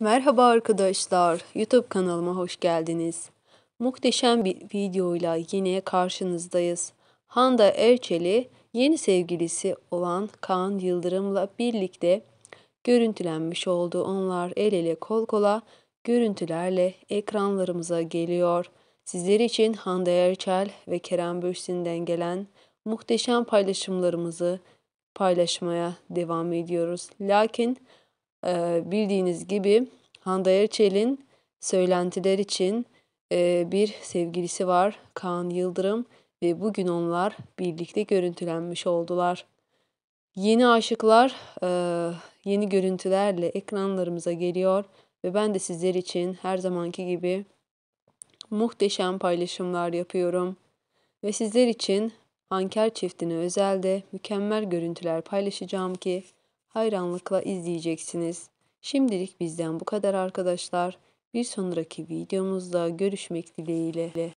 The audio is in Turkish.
Merhaba arkadaşlar, YouTube kanalıma hoş geldiniz. Muhteşem bir videoyla yine karşınızdayız. Handa Erçel'i yeni sevgilisi olan Kaan Yıldırım'la birlikte görüntülenmiş oldu. Onlar el ele kol kola görüntülerle ekranlarımıza geliyor. Sizler için Hande Erçel ve Kerem Bürsin'den gelen muhteşem paylaşımlarımızı paylaşmaya devam ediyoruz. Lakin e, bildiğiniz gibi Hande Erçel'in söylentiler için e, bir sevgilisi var Kaan Yıldırım ve bugün onlar birlikte görüntülenmiş oldular. Yeni aşıklar e, yeni görüntülerle ekranlarımıza geliyor ve ben de sizler için her zamanki gibi muhteşem paylaşımlar yapıyorum. Ve sizler için Anker çiftine özel de mükemmel görüntüler paylaşacağım ki hayranlıkla izleyeceksiniz. Şimdilik bizden bu kadar arkadaşlar. Bir sonraki videomuzda görüşmek dileğiyle.